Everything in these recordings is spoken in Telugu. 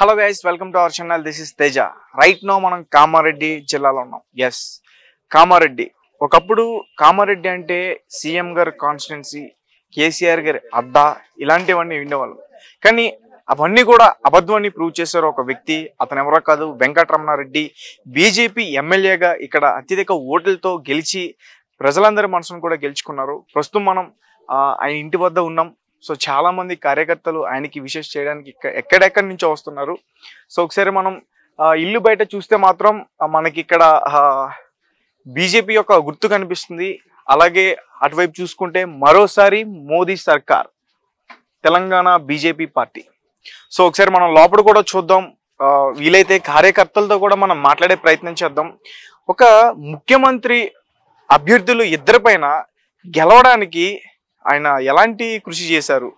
Hello guys welcome to our channel this is Teja right now మనం కామారెడ్డి జిల్లాలో ఉన్నాం ఎస్ కామారెడ్డి ఒకప్పుడు కామారెడ్డి అంటే సీఎం గారి కాన్స్టిట్యున్సీ కేసీఆర్ గారి అద్ద ఇలాంటివన్నీ విండేవాళ్ళు కానీ అవన్నీ కూడా అబద్ధాన్ని ప్రూవ్ చేశారు ఒక వ్యక్తి అతను ఎవరో కాదు వెంకటరమణారెడ్డి బీజేపీ ఎమ్మెల్యేగా ఇక్కడ అత్యధిక ఓట్లతో గెలిచి ప్రజలందరి మనసును కూడా గెలుచుకున్నారు ప్రస్తుతం మనం ఆయన ఇంటి వద్ద ఉన్నాం సో చాలా మంది కార్యకర్తలు ఆయనకి విషెస్ చేయడానికి ఎక్కడెక్కడి నుంచో వస్తున్నారు సో ఒకసారి మనం ఇల్లు బయట చూస్తే మాత్రం మనకి ఇక్కడ బీజేపీ యొక్క గుర్తు కనిపిస్తుంది అలాగే అటువైపు చూసుకుంటే మరోసారి మోదీ సర్కార్ తెలంగాణ బీజేపీ పార్టీ సో ఒకసారి మనం లోపల కూడా చూద్దాం వీలైతే కార్యకర్తలతో కూడా మనం మాట్లాడే ప్రయత్నం చేద్దాం ఒక ముఖ్యమంత్రి అభ్యర్థులు ఇద్దరిపైన గెలవడానికి ఆయన ఎలాంటి కృషి చేశారు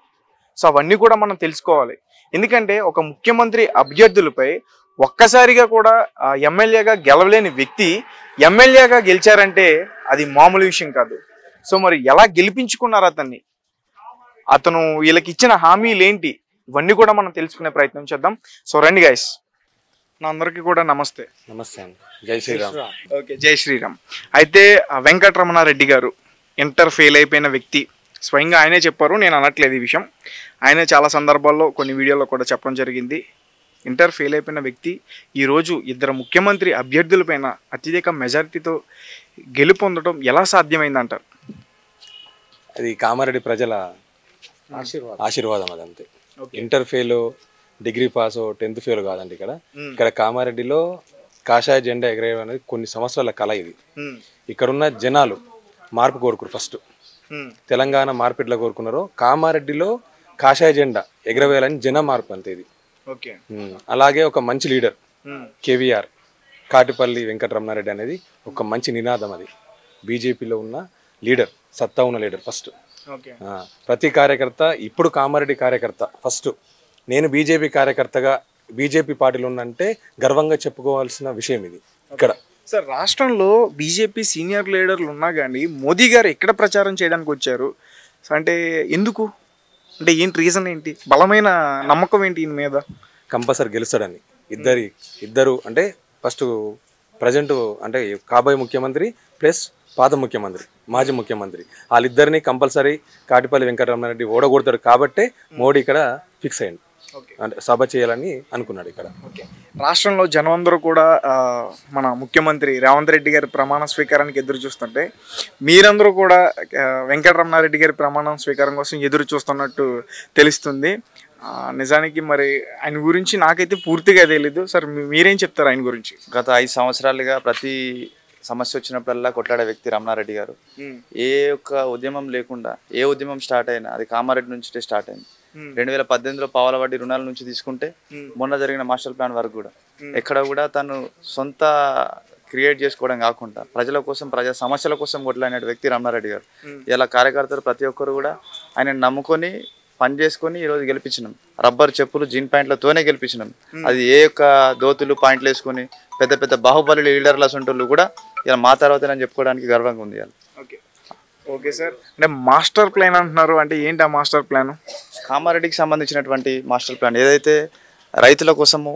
సో అవన్నీ కూడా మనం తెలుసుకోవాలి ఎందుకంటే ఒక ముఖ్యమంత్రి అభ్యర్థులపై ఒక్కసారిగా కూడా ఎమ్మెల్యేగా గెలవలేని వ్యక్తి ఎమ్మెల్యేగా గెలిచారంటే అది మామూలు విషయం కాదు సో మరి ఎలా గెలిపించుకున్నారు అతన్ని అతను వీళ్ళకి ఇచ్చిన హామీలు ఏంటి ఇవన్నీ కూడా మనం తెలుసుకునే ప్రయత్నం చేద్దాం సో రండి గైస్ నా అందరికీ కూడా నమస్తే నమస్తే జై శ్రీరామ్ ఓకే జై శ్రీరామ్ అయితే వెంకటరమణారెడ్డి గారు ఇంటర్ ఫెయిల్ అయిపోయిన వ్యక్తి స్వయంగా ఆయనే చెప్పారు నేను అనట్లేదు ఈ విషయం ఆయన చాలా సందర్భాల్లో కొన్ని వీడియోలో కూడా చెప్పడం జరిగింది ఇంటర్ ఫెయిల్ అయిపోయిన వ్యక్తి ఈరోజు ఇద్దరు ముఖ్యమంత్రి అభ్యర్థులపైన అత్యధిక మెజారిటీతో గెలుపొందడం ఎలా సాధ్యమైందంటారు అది కామారెడ్డి ప్రజల ఆశీర్వాదం అదంతే inter fail degree pass tenth fail కాదండి ఇక్కడ ఇక్కడ కామారెడ్డిలో కాషాయ జెండా ఎగరేయడం అనేది కొన్ని సంవత్సరాల కళ ఇది ఇక్కడున్న జనాలు మార్పు కోరుకురు ఫస్ట్ Hmm. తెలంగాణ మార్పిట్లో కోరుకున్నారో కామారెడ్డిలో కాషాయ జెండా ఎగరవేయాలని జన మార్పు అంతే ఇది hmm. అలాగే ఒక మంచి leader hmm. KVR Katipalli Venkataramanareddy అనేది ఒక మంచి నినాదం అది బీజేపీలో ఉన్న లీడర్ సత్తా ఉన్న లీడర్ ఫస్ట్ ప్రతి కార్యకర్త ఇప్పుడు కామారెడ్డి కార్యకర్త ఫస్ట్ నేను బీజేపీ కార్యకర్తగా బీజేపీ పార్టీలో ఉన్నంటే గర్వంగా చెప్పుకోవాల్సిన విషయం ఇది ఇక్కడ సార్ రాష్ట్రంలో బీజేపీ సీనియర్ లీడర్లు ఉన్నా కానీ మోదీ గారు ఎక్కడ ప్రచారం చేయడానికి వచ్చారు అంటే ఎందుకు అంటే ఏంటి రీజన్ ఏంటి బలమైన నమ్మకం ఏంటి ఈయన మీద కంపల్సరీ గెలుస్తాడని ఇద్దరి ఇద్దరు అంటే ఫస్ట్ ప్రజెంట్ అంటే కాబోయే ముఖ్యమంత్రి ప్లస్ పాత ముఖ్యమంత్రి మాజీ ముఖ్యమంత్రి వాళ్ళిద్దరిని కంపల్సరీ కాటిపల్లి రెడ్డి ఓడగొడతాడు కాబట్టే మోడీ ఇక్కడ ఫిక్స్ అయ్యండి అంటే సభ చేయాలని అనుకున్నాడు ఇక్కడ రాష్ట్రంలో జనం అందరూ కూడా మన ముఖ్యమంత్రి రేవంత్ రెడ్డి గారి ప్రమాణ స్వీకారానికి ఎదురు చూస్తుంటే మీరందరూ కూడా వెంకటరమణారెడ్డి గారి ప్రమాణ స్వీకారం కోసం ఎదురు చూస్తున్నట్టు తెలుస్తుంది నిజానికి మరి ఆయన గురించి నాకైతే పూర్తిగా తెలియదు సార్ మీరేం చెప్తారు ఆయన గురించి గత ఐదు సంవత్సరాలుగా ప్రతి సమస్య వచ్చినప్పుడల్లా కొట్లాడే వ్యక్తి రమణారెడ్డి గారు hmm. ఏ ఒక్క ఉద్యమం లేకుండా ఏ ఉద్యమం స్టార్ట్ అయినా అది కామారెడ్డి నుంచి స్టార్ట్ అయింది రెండు వేల పద్దెనిమిదిలో పావల వడ్డీ రుణాల నుంచి తీసుకుంటే మొన్న జరిగిన మాస్టర్ ప్లాన్ వరకు కూడా ఎక్కడ కూడా తను సొంత క్రియేట్ చేసుకోవడం కాకుండా ప్రజల కోసం ప్రజా సమస్యల కోసం కొట్లాడిన వ్యక్తి రామారెడ్డి గారు ఇలా కార్యకర్తలు ప్రతి ఒక్కరు కూడా ఆయన నమ్ముకొని పని చేసుకొని ఈరోజు గెలిపించినాం రబ్బర్ చెప్పులు జీన్ ప్యాంట్లతోనే గెలిపించినాం అది ఏ యొక్క దోతులు పాయింట్లు వేసుకొని పెద్ద పెద్ద బాహుబలి లీడర్ల సొంటూ కూడా ఇలా మా తర్వాతనే చెప్పుకోవడానికి గర్వంగా ఉంది ఓకే సార్ అంటే మాస్టర్ ప్లాన్ అంటున్నారు అంటే ఏంటి ఆ మాస్టర్ ప్లాన్ కామారెడ్డికి సంబంధించినటువంటి మాస్టర్ ప్లాన్ ఏదైతే రైతుల కోసము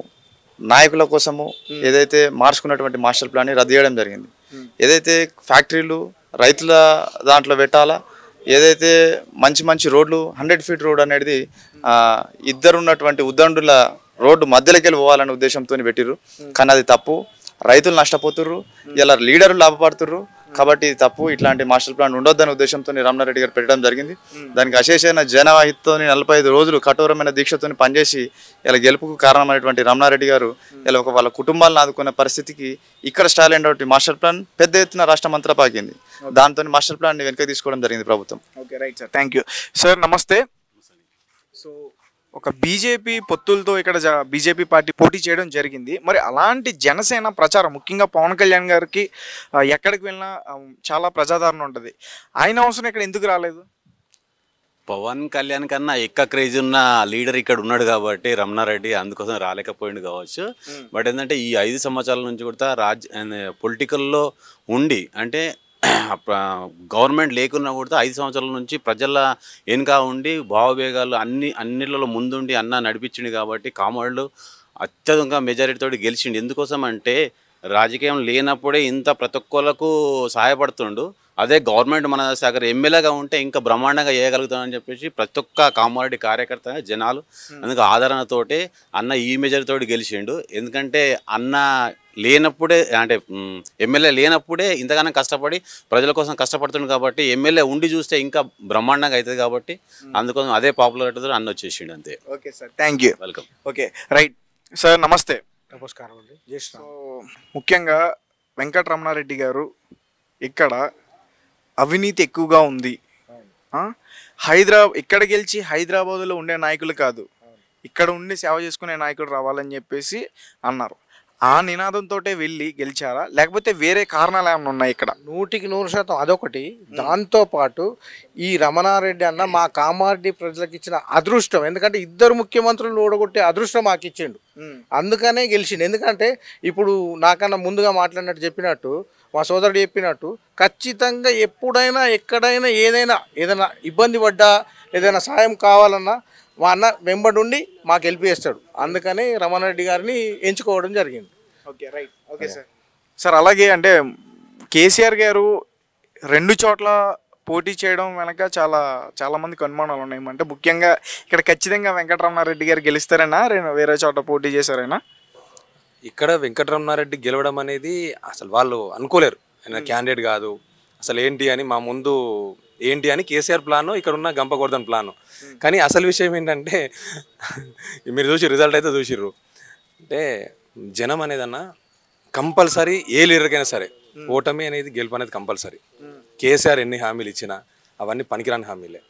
నాయకుల కోసము ఏదైతే మార్చుకున్నటువంటి మాస్టర్ ప్లాన్ని రద్దు చేయడం జరిగింది ఏదైతే ఫ్యాక్టరీలు రైతుల దాంట్లో పెట్టాలా ఏదైతే మంచి మంచి రోడ్లు హండ్రెడ్ ఫీట్ రోడ్ అనేది ఇద్దరున్నటువంటి ఉద్దండుల రోడ్డు మధ్యలోకి వెళ్ళి పోవాలనే ఉద్దేశంతో పెట్టిర్రు కానీ అది తప్పు రైతులు నష్టపోతుర్రు ఇలా లీడర్లు లాభపడుతుర్రు కాబట్టి ఇది తప్పు ఇట్లాంటి మాస్టర్ ప్లాన్ ఉండొద్దనే ఉద్దేశంతో రెడ్డి గారు పెట్టడం జరిగింది దానికి అశేషమైన జనవాహితో నలభై ఐదు రోజులు కఠోరమైన దీక్షతో పనిచేసి ఇలా గెలుపుకు కారణమైనటువంటి రమణారెడ్డి గారు ఇలా ఒక వాళ్ళ కుటుంబాలను ఆదుకునే పరిస్థితికి ఇక్కడ స్టాల్ అయినటువంటి మాస్టర్ ప్లాన్ పెద్ద ఎత్తున రాష్ట్రం అంతా పాకింది దాంతో మాస్టర్ ప్లాన్ వెనక తీసుకోవడం జరిగింది ప్రభుత్వం ఓకే రైట్ సార్ నమస్తే సో ఒక బీజేపీ పొత్తులతో ఇక్కడ బీజేపీ పార్టీ పోటీ చేయడం జరిగింది మరి అలాంటి జనసేన ప్రచారం ముఖ్యంగా పవన్ కళ్యాణ్ గారికి ఎక్కడికి వెళ్ళినా చాలా ప్రజాదరణ ఉంటుంది ఆయన అవసరం ఇక్కడ ఎందుకు రాలేదు పవన్ కళ్యాణ్ కన్నా ఎక్క క్రేజ్ ఉన్న లీడర్ ఇక్కడ ఉన్నాడు కాబట్టి రమణారెడ్డి అందుకోసం రాలేకపోయింది కావచ్చు బట్ ఏంటంటే ఈ ఐదు సంవత్సరాల నుంచి కూడా రాజ్ పొలిటికల్లో ఉండి అంటే గవర్నమెంట్ లేకున్నా కూడా ఐదు సంవత్సరాల నుంచి ప్రజల వెనుక ఉండి భావవేగాలు అన్ని అన్నిళ్ళలో ముందుండి అన్న నడిపించింది కాబట్టి కామాళ్ళు అత్యధికంగా మెజారిటీతో గెలిచిండు ఎందుకోసం అంటే రాజకీయం లేనప్పుడే ఇంత ప్రతి ఒక్కళ్ళకు సహాయపడుతుండు అదే గవర్నమెంట్ మన సాగర్ ఎమ్మెల్యేగా ఉంటే ఇంకా బ్రహ్మాండంగా చేయగలుగుతామని చెప్పేసి ప్రతి ఒక్క కామారెడ్డి కార్యకర్త జనాలు hmm. అందుకు ఆదరణతోటి అన్న ఈ మెజర్ తోటి గెలిచిండు ఎందుకంటే అన్న లేనప్పుడే అంటే ఎమ్మెల్యే లేనప్పుడే ఇంతగానో కష్టపడి ప్రజల కోసం కష్టపడుతుంది కాబట్టి ఎమ్మెల్యే ఉండి చూస్తే ఇంకా బ్రహ్మాండంగా అవుతుంది కాబట్టి hmm. అందుకోసం అదే పాపులారిటీతో అన్న వచ్చేసిండు అంతే okay sir thank you welcome okay right sir నమస్తే నమస్కారం అండి ముఖ్యంగా వెంకటరమణారెడ్డి గారు ఇక్కడ అవినీతి ఎక్కువగా ఉంది హైదరాబాద్ ఇక్కడ గెలిచి హైదరాబాద్లో ఉండే నాయకులు కాదు ఇక్కడ ఉండి సేవ చేసుకునే నాయకుడు రావాలని చెప్పేసి అన్నారు ఆ నినాదంతో వెళ్ళి గెలిచారా లేకపోతే వేరే కారణాలు ఏమైనా ఉన్నాయి ఇక్కడ నూటికి నూరు శాతం అదొకటి దాంతోపాటు ఈ రమణారెడ్డి అన్న మా కామారెడ్డి ప్రజలకు ఇచ్చిన అదృష్టం ఎందుకంటే ఇద్దరు ముఖ్యమంత్రులు ఓడగొట్టే అదృష్టం మాకు ఇచ్చిండు అందుకనే గెలిచిండు ఎందుకంటే ఇప్పుడు నాకన్నా ముందుగా మాట్లాడినట్టు చెప్పినట్టు మా సోదరుడు చెప్పినట్టు ఖచ్చితంగా ఎప్పుడైనా ఎక్కడైనా ఏదైనా ఏదైనా ఇబ్బంది పడ్డా ఏదైనా సాయం కావాలన్నా మా అన్న ఉండి మాకు హెల్ప్ చేస్తాడు అందుకని రమణారెడ్డి గారిని ఎంచుకోవడం జరిగింది okay right okay sir sir అలాగే అంటే కేసీఆర్ గారు రెండు చోట్ల పోటీ చేయడం వెనక చాలా చాలామందికి అనుమానాలు ఉన్నాయి అంటే ముఖ్యంగా ఇక్కడ ఖచ్చితంగా వెంకటరమణారెడ్డి గారు గెలుస్తారైనా వేరే చోట పోటీ చేశారైనా ఇక్కడ వెంకటరమణారెడ్డి గెలవడం అనేది అసలు వాళ్ళు అనుకోలేరు ఆయన క్యాండిడేట్ కాదు అసలు ఏంటి అని మా ముందు ఏంటి అని కేసీఆర్ ప్లాను ఇక్కడ ఉన్న గంపగోర్ధన్ ప్లాను కానీ అసలు విషయం ఏంటంటే మీరు చూసి రిజల్ట్ అయితే చూసిర్రు అంటే జనం అనేదన్నా కంపల్సరీ ఏ లీడర్కైనా సరే ఓటమి అనేది గెలుపు అనేది కంపల్సరీ కేసీఆర్ ఎన్ని హామీలు ఇచ్చినా అవన్నీ పనికిరాని హామీలే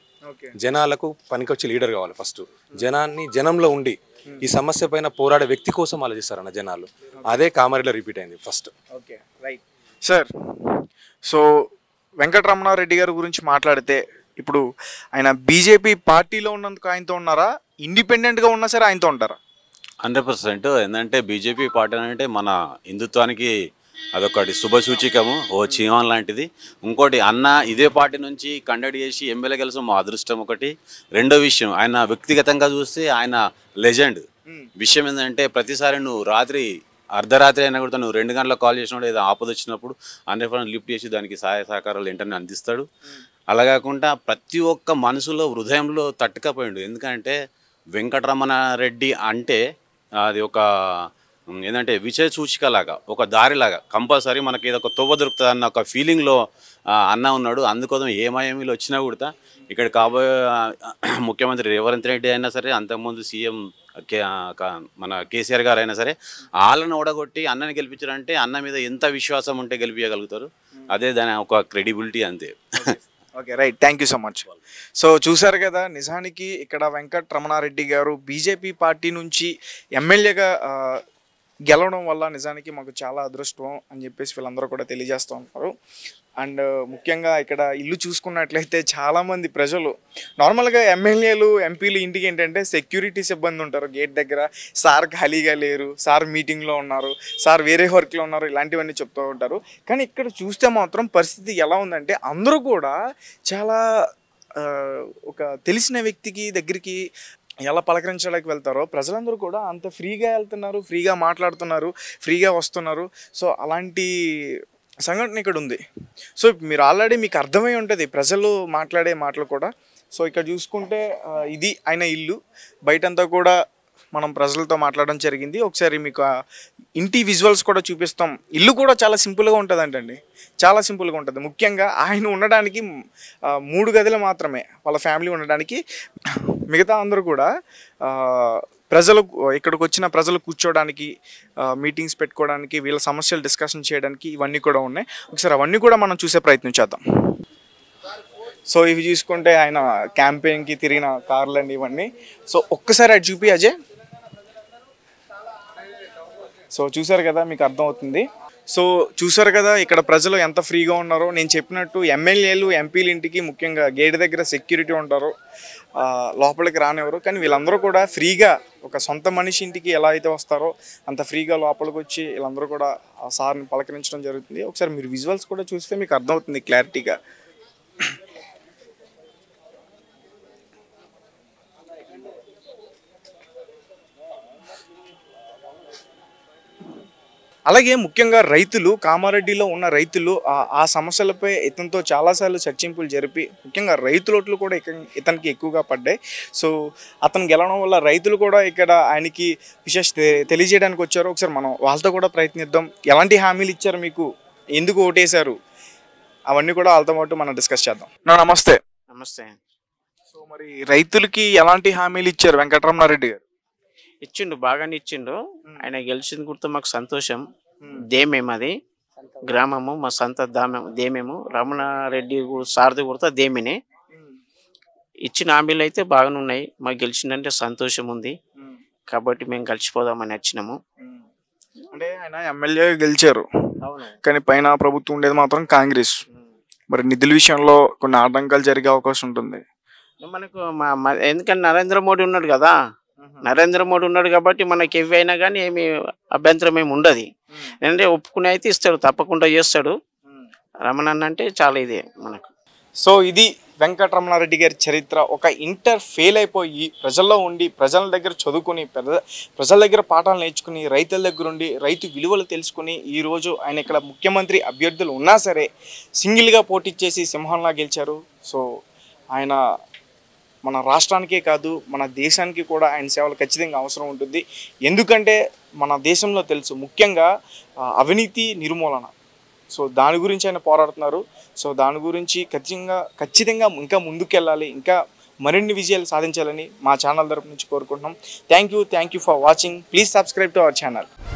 జనాలకు పనికొచ్చే లీడర్ కావాలి ఫస్ట్ జనాన్ని జనంలో ఉండి ఈ సమస్య పైన పోరాడే వ్యక్తి కోసం ఆలోచిస్తారన్న జనాలు అదే కామారెడ్డి రిపీట్ అయింది first okay right sir so Venkataramanareddy గారి గురించి మాట్లాడితే ఇప్పుడు ఆయన బీజేపీ పార్టీలో ఉన్నందుకు ఆయనతో ఉన్నారా ఇండిపెండెంట్గా ఉన్నా సరే ఆయనతో ఉంటారా హండ్రెడ్ పర్సెంట్ ఏంటంటే బీజేపీ పార్టీ అంటే మన హిందుత్వానికి అదొకటి శుభసూచికము ఓ చీహం లాంటిది ఇంకోటి అన్న ఇదే పార్టీ నుంచి కండక్ట్ చేసి ఎమ్మెల్యే కలిసి మా అదృష్టం ఒకటి రెండో విషయం ఆయన వ్యక్తిగతంగా చూస్తే ఆయన లెజెండ్ విషయం ఏంటంటే ప్రతిసారి నువ్వు రాత్రి అర్ధరాత్రి అయినా కూడా నువ్వు రెండు గంటలకు కాల్ చేసినప్పుడు ఏదో ఆపద వచ్చినప్పుడు అన్ని పర్సెంట్ లిఫ్ట్ చేసి దానికి సహాయ సహకారాలు ఏంటని అందిస్తాడు అలా కాకుండా ప్రతి ఒక్క మనసులో హృదయంలో తట్టుకపోయిండు ఎందుకంటే వెంకటరమణ రెడ్డి అంటే అది ఒక ఏంటంటే విజయ సూచికలాగా ఒక దారిలాగా కంపల్సరీ మనకి ఏదో ఒక తొవ్వ దొరుకుతుంది అన్న ఒక ఫీలింగ్లో అన్న ఉన్నాడు అందుకోసం ఏమయ్యమీలు వచ్చినా కూడా ఇక్కడ కాబోయే ముఖ్యమంత్రి రేవంత్ రెడ్డి అయినా సరే అంతకుముందు సీఎం మన కేసీఆర్ గారు అయినా సరే వాళ్ళని ఓడగొట్టి అన్నని గెలిపించారంటే అన్న మీద ఎంత విశ్వాసం ఉంటే గెలిపించగలుగుతారు అదే దాని ఒక క్రెడిబిలిటీ అంతే okay right thank you so much so చూసారు కదా నిజానికి ఇక్కడ వెంకట్ రమణారెడ్డి గారు బీజేపీ పార్టీ నుంచి ఎమ్మెల్యేగా గెలవడం వల్ల నిజానికి మాకు చాలా అదృష్టం అని చెప్పేసి వీళ్ళందరూ కూడా తెలియజేస్తూ ఉంటారు అండ్ ముఖ్యంగా ఇక్కడ ఇల్లు చూసుకున్నట్లయితే చాలామంది ప్రజలు నార్మల్గా ఎమ్మెల్యేలు ఎంపీలు ఇంటికి ఏంటంటే సెక్యూరిటీ సిబ్బంది ఉంటారు గేట్ దగ్గర సార్ ఖాళీగా లేరు సార్ మీటింగ్లో ఉన్నారు సార్ వేరే వర్క్లో ఉన్నారు ఇలాంటివన్నీ చెప్తూ ఉంటారు కానీ ఇక్కడ చూస్తే మాత్రం పరిస్థితి ఎలా ఉందంటే అందరూ కూడా చాలా ఒక తెలిసిన వ్యక్తికి దగ్గరికి ఎలా పలకరించడానికి వెళ్తారో ప్రజలందరూ కూడా అంత ఫ్రీగా వెళ్తున్నారు ఫ్రీగా మాట్లాడుతున్నారు ఫ్రీగా వస్తున్నారు సో అలాంటి సంఘటన ఇక్కడ ఉంది సో మీరు ఆల్రెడీ మీకు అర్థమై ఉంటుంది ప్రజలు మాట్లాడే మాటలు కూడా సో ఇక్కడ చూసుకుంటే ఇది ఆయన ఇల్లు బయటంతా కూడా మనం ప్రజలతో మాట్లాడడం జరిగింది ఒకసారి మీకు ఇంటి విజువల్స్ కూడా చూపిస్తాం ఇల్లు కూడా చాలా సింపుల్గా ఉంటుందంటండి చాలా సింపుల్గా ఉంటుంది ముఖ్యంగా ఆయన ఉండడానికి మూడు గదులు మాత్రమే వాళ్ళ ఫ్యామిలీ ఉండడానికి మిగతా అందరూ కూడా ప్రజలు ఇక్కడికి వచ్చిన ప్రజలు కూర్చోడానికి మీటింగ్స్ పెట్టుకోవడానికి వీళ్ళ సమస్యలు డిస్కషన్ చేయడానికి ఇవన్నీ కూడా ఉన్నాయి ఒకసారి అవన్నీ కూడా మనం చూసే ప్రయత్నం చేద్దాం సో ఇవి చూసుకుంటే ఆయన క్యాంపెయిన్కి తిరిగిన కార్లు అండి ఇవన్నీ సో ఒక్కసారి అది చూపి అజయ్ సో చూసారు కదా మీకు అర్థమవుతుంది సో చూసారు కదా ఇక్కడ ప్రజలు ఎంత ఫ్రీగా ఉన్నారో నేను చెప్పినట్టు ఎమ్మెల్యేలు ఎంపీలు ఇంటికి ముఖ్యంగా గేట్ దగ్గర సెక్యూరిటీ ఉంటారు లోపలికి రానివ్వరు కానీ వీళ్ళందరూ కూడా ఫ్రీగా ఒక సొంత మనిషి ఇంటికి ఎలా అయితే వస్తారో అంత ఫ్రీగా లోపలికి వచ్చి వీళ్ళందరూ కూడా ఆ సార్ని పలకరించడం జరుగుతుంది ఒకసారి మీరు విజువల్స్ కూడా చూస్తే మీకు అర్థమవుతుంది క్లారిటీగా అలాగే ముఖ్యంగా రైతులు కామారెడ్డిలో ఉన్న రైతులు ఆ సమస్యలపై ఇతనితో చాలాసార్లు చర్చింపులు జరిపి ముఖ్యంగా రైతులోట్లు కూడా ఇతనికి ఎక్కువగా పడ్డాయి సో అతను గెలవడం వల్ల రైతులు కూడా ఇక్కడ ఆయనకి విశేష తెలియజేయడానికి వచ్చారు ఒకసారి మనం వాళ్ళతో కూడా ప్రయత్నిద్దాం ఎలాంటి హామీలు ఇచ్చారు మీకు ఎందుకు ఓటేశారు అవన్నీ కూడా వాళ్ళతో పాటు మనం డిస్కస్ చేద్దాం నమస్తే నమస్తే సో మరి రైతులకి ఎలాంటి హామీలు ఇచ్చారు వెంకటరమణారెడ్డి గారు ఇచ్చిండు బాగానే ఇచ్చిండు ఆయన గెలిచిన గుర్తు మాకు సంతోషం దేమేమది అది గ్రామము మా సంత దామము దేమేము రమణారెడ్డి సారథి గుర్త దేమిని ఇచ్చిన హామీలు అయితే బాగానే ఉన్నాయి మాకు గెలిచిందంటే సంతోషం ఉంది కాబట్టి మేము కలిసిపోదామని వచ్చినాము అంటే ఆయన ఎమ్మెల్యే గెలిచారు కానీ పైన ప్రభుత్వం ఉండేది మాత్రం కాంగ్రెస్ మరి నిధుల విషయంలో కొన్ని ఆటంకాలు జరిగే అవకాశం ఉంటుంది మనకు మా ఎందుకంటే నరేంద్ర మోడీ ఉన్నాడు కదా నరేంద్ర మోడీ ఉన్నాడు కాబట్టి మనకి ఎవి అయినా కానీ ఏమి అభ్యంతరం ఏమి ఉండదు ఏంటంటే ఒప్పుకుని అయితే ఇస్తాడు తప్పకుండా చేస్తాడు రమణన్న అంటే చాలా ఇదే మనకు సో ఇది వెంకటరమణారెడ్డి గారి చరిత్ర ఒక ఇంటర్ ఫెయిల్ అయిపోయి ప్రజల్లో ఉండి ప్రజల దగ్గర చదువుకుని ప్రజల దగ్గర పాఠాలు నేర్చుకుని రైతుల దగ్గర ఉండి రైతు విలువలు తెలుసుకుని ఈరోజు ఆయన ఇక్కడ ముఖ్యమంత్రి అభ్యర్థులు ఉన్నా సరే సింగిల్గా పోటీ చేసి సింహంలా గెలిచారు సో ఆయన మన రాష్ట్రానికే కాదు మన దేశానికి కూడా ఆయన సేవలు ఖచ్చితంగా అవసరం ఉంటుంది ఎందుకంటే మన దేశంలో తెలుసు ముఖ్యంగా అవినీతి నిర్మూలన సో దాని గురించి ఆయన పోరాడుతున్నారు సో దాని గురించి ఖచ్చితంగా ఖచ్చితంగా ఇంకా ముందుకెళ్ళాలి ఇంకా మరిన్ని విజయాలు సాధించాలని మా ఛానల్ తరపు నుంచి కోరుకుంటున్నాం thank you thank you for watching please subscribe to our channel